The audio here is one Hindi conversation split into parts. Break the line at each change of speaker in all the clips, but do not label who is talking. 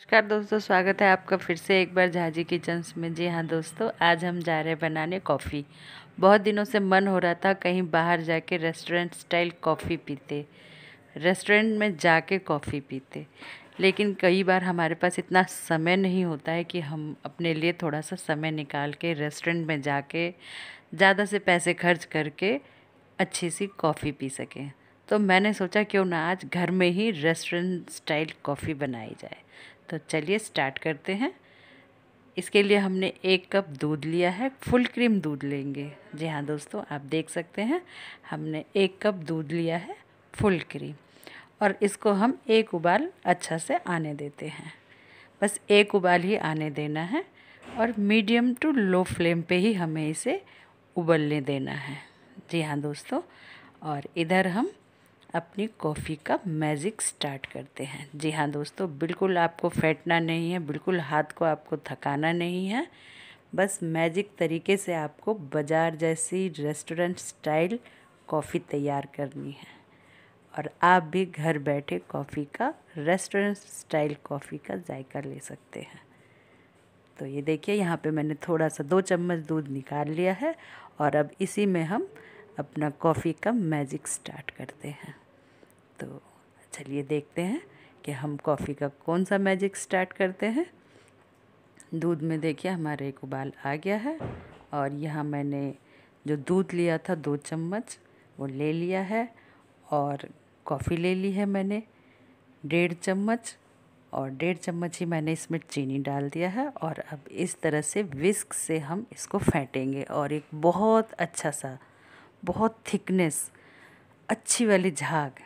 नमस्कार दोस्तों स्वागत है आपका फिर से एक बार झाजी किचन्स में जी हाँ दोस्तों आज हम जा रहे हैं बनाने कॉफ़ी बहुत दिनों से मन हो रहा था कहीं बाहर जाके रेस्टोरेंट स्टाइल कॉफ़ी पीते रेस्टोरेंट में जाके कॉफ़ी पीते लेकिन कई बार हमारे पास इतना समय नहीं होता है कि हम अपने लिए थोड़ा सा समय निकाल के रेस्टोरेंट में जाके ज़्यादा से पैसे खर्च करके अच्छी सी कॉफ़ी पी सकें तो मैंने सोचा क्यों ना आज घर में ही रेस्टोरेंट स्टाइल कॉफ़ी बनाई जाए तो चलिए स्टार्ट करते हैं इसके लिए हमने एक कप दूध लिया है फुल क्रीम दूध लेंगे जी हाँ दोस्तों आप देख सकते हैं हमने एक कप दूध लिया है फुल क्रीम और इसको हम एक उबाल अच्छा से आने देते हैं बस एक उबाल ही आने देना है और मीडियम टू लो फ्लेम पे ही हमें इसे उबलने देना है जी हाँ दोस्तों और इधर हम अपनी कॉफ़ी का मैजिक स्टार्ट करते हैं जी हाँ दोस्तों बिल्कुल आपको फेंटना नहीं है बिल्कुल हाथ को आपको थकाना नहीं है बस मैजिक तरीके से आपको बाज़ार जैसी रेस्टोरेंट स्टाइल कॉफ़ी तैयार करनी है और आप भी घर बैठे कॉफ़ी का रेस्टोरेंट स्टाइल कॉफ़ी का जायका ले सकते हैं तो ये देखिए यहाँ पे मैंने थोड़ा सा दो चम्मच दूध निकाल लिया है और अब इसी में हम अपना कॉफ़ी का मैजिक स्टार्ट करते हैं तो चलिए देखते हैं कि हम कॉफ़ी का कौन सा मैजिक स्टार्ट करते हैं दूध में देखिए हमारे एक उबाल आ गया है और यहाँ मैंने जो दूध लिया था दो चम्मच वो ले लिया है और कॉफ़ी ले ली है मैंने डेढ़ चम्मच और डेढ़ चम्मच ही मैंने इसमें चीनी डाल दिया है और अब इस तरह से विस्क से हम इसको फेंटेंगे और एक बहुत अच्छा सा बहुत थिकनेस अच्छी वाली झाग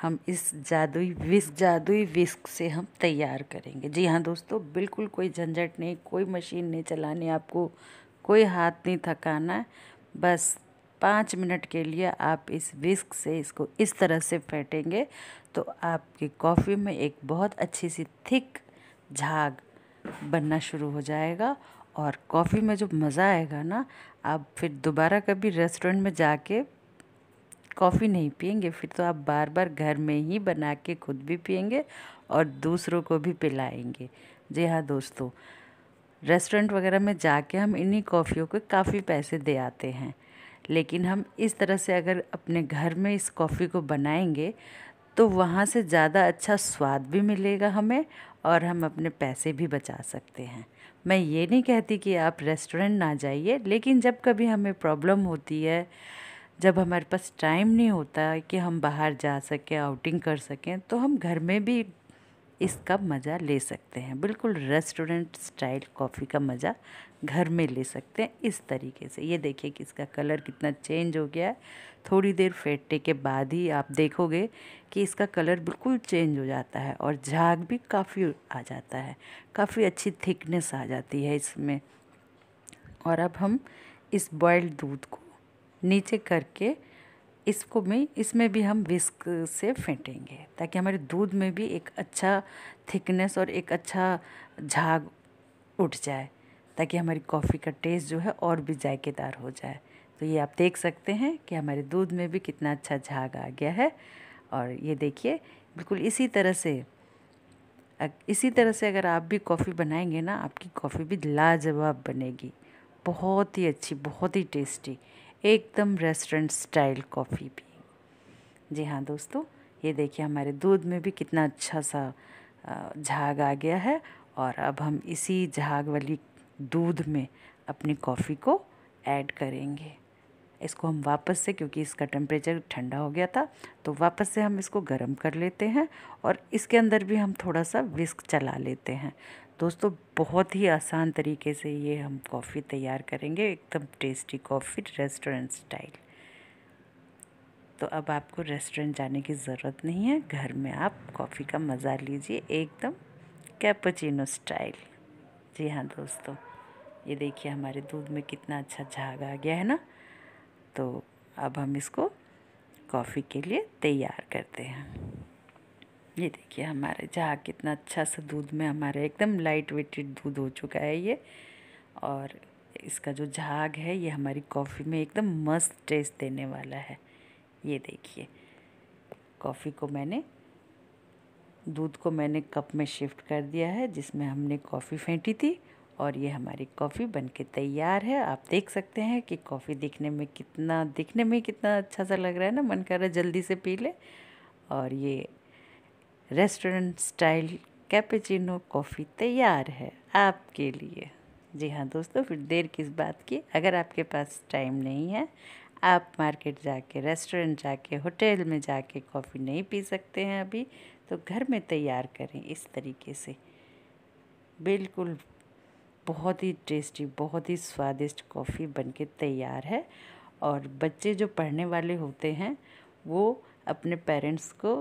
हम इस जादुई विस्क जादुई विस्क से हम तैयार करेंगे जी हाँ दोस्तों बिल्कुल कोई झंझट नहीं कोई मशीन नहीं चलानी आपको कोई हाथ नहीं थकाना बस पाँच मिनट के लिए आप इस विस्क से इसको इस तरह से फेंटेंगे तो आपकी कॉफ़ी में एक बहुत अच्छी सी थिक झाग बनना शुरू हो जाएगा और कॉफ़ी में जो मज़ा आएगा ना आप फिर दोबारा कभी रेस्टोरेंट में जाके कॉफ़ी नहीं पियेंगे फिर तो आप बार बार घर में ही बना के खुद भी पियेंगे और दूसरों को भी पिलाएंगे जी हाँ दोस्तों रेस्टोरेंट वगैरह में जाके हम इन्हीं कॉफ़ियों के काफ़ी पैसे दे आते हैं लेकिन हम इस तरह से अगर अपने घर में इस कॉफ़ी को बनाएंगे तो वहाँ से ज़्यादा अच्छा स्वाद भी मिलेगा हमें और हम अपने पैसे भी बचा सकते हैं मैं ये नहीं कहती कि आप रेस्टोरेंट ना जाइए लेकिन जब कभी हमें प्रॉब्लम होती है जब हमारे पास टाइम नहीं होता कि हम बाहर जा सकें आउटिंग कर सकें तो हम घर में भी इसका मज़ा ले सकते हैं बिल्कुल रेस्टोरेंट स्टाइल कॉफ़ी का मज़ा घर में ले सकते हैं इस तरीके से ये देखिए कि इसका कलर कितना चेंज हो गया है थोड़ी देर फेंटने के बाद ही आप देखोगे कि इसका कलर बिल्कुल चेंज हो जाता है और झाग भी काफ़ी आ जाता है काफ़ी अच्छी थिकनेस आ जाती है इसमें और अब हम इस बॉयल्ड दूध को नीचे करके इसको में इसमें भी हम विस्क से फेंटेंगे ताकि हमारे दूध में भी एक अच्छा थिकनेस और एक अच्छा झाग उठ जाए ताकि हमारी कॉफ़ी का टेस्ट जो है और भी जायकेदार हो जाए तो ये आप देख सकते हैं कि हमारे दूध में भी कितना अच्छा झाग आ गया है और ये देखिए बिल्कुल इसी तरह से इसी तरह से अगर आप भी कॉफ़ी बनाएंगे ना आपकी कॉफ़ी भी लाजवाब बनेगी बहुत ही अच्छी बहुत ही टेस्टी एकदम रेस्टोरेंट स्टाइल कॉफ़ी भी जी हाँ दोस्तों ये देखिए हमारे दूध में भी कितना अच्छा सा झाग आ गया है और अब हम इसी झाग वाली दूध में अपनी कॉफ़ी को ऐड करेंगे इसको हम वापस से क्योंकि इसका टेम्परेचर ठंडा हो गया था तो वापस से हम इसको गर्म कर लेते हैं और इसके अंदर भी हम थोड़ा सा विस्क चला लेते हैं दोस्तों बहुत ही आसान तरीके से ये हम कॉफ़ी तैयार करेंगे एकदम टेस्टी कॉफ़ी रेस्टोरेंट स्टाइल तो अब आपको रेस्टोरेंट जाने की ज़रूरत नहीं है घर में आप कॉफ़ी का मज़ा लीजिए एकदम कैपचिनो स्टाइल जी हाँ दोस्तों ये देखिए हमारे दूध में कितना अच्छा झाग आ गया है ना तो अब हम इसको कॉफ़ी के लिए तैयार करते हैं ये देखिए हमारे जहाँ कितना अच्छा सा दूध में हमारा एकदम लाइट वेटेड दूध हो चुका है ये और इसका जो झाग है ये हमारी कॉफ़ी में एकदम मस्त टेस्ट देने वाला है ये देखिए कॉफ़ी को मैंने दूध को मैंने कप में शिफ्ट कर दिया है जिसमें हमने कॉफ़ी फेंटी थी और ये हमारी कॉफ़ी बनके तैयार है आप देख सकते हैं कि कॉफ़ी दिखने में कितना दिखने में कितना अच्छा सा लग रहा है ना मन कर रहा है जल्दी से पी ले और ये रेस्टोरेंट स्टाइल कैपेचिनो कॉफ़ी तैयार है आपके लिए जी हाँ दोस्तों फिर देर किस बात की अगर आपके पास टाइम नहीं है आप मार्केट जाके रेस्टोरेंट जाके होटल में जाके कॉफ़ी नहीं पी सकते हैं अभी तो घर में तैयार करें इस तरीके से बिल्कुल बहुत ही टेस्टी बहुत ही स्वादिष्ट कॉफ़ी बनके तैयार है और बच्चे जो पढ़ने वाले होते हैं वो अपने पेरेंट्स को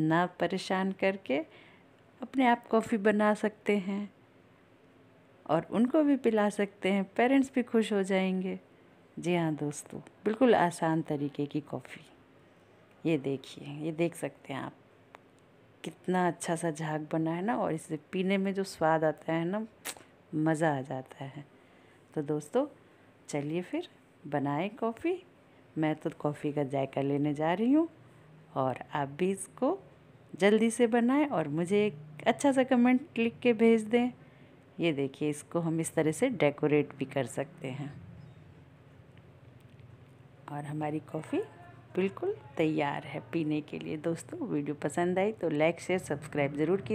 ना परेशान करके अपने आप कॉफ़ी बना सकते हैं और उनको भी पिला सकते हैं पेरेंट्स भी खुश हो जाएंगे जी हाँ दोस्तों बिल्कुल आसान तरीके की कॉफ़ी ये देखिए ये देख सकते हैं आप कितना अच्छा सा झाग बना है ना और इसे पीने में जो स्वाद आता है ना मज़ा आ जाता है तो दोस्तों चलिए फिर बनाए कॉफ़ी मैं तो कॉफ़ी का जायका लेने जा रही हूँ और आप भी इसको जल्दी से बनाएं और मुझे एक अच्छा सा कमेंट लिख के भेज दें ये देखिए इसको हम इस तरह से डेकोरेट भी कर सकते हैं और हमारी कॉफ़ी बिल्कुल तैयार है पीने के लिए दोस्तों वीडियो पसंद आई तो लाइक शेयर सब्सक्राइब ज़रूर कीजिए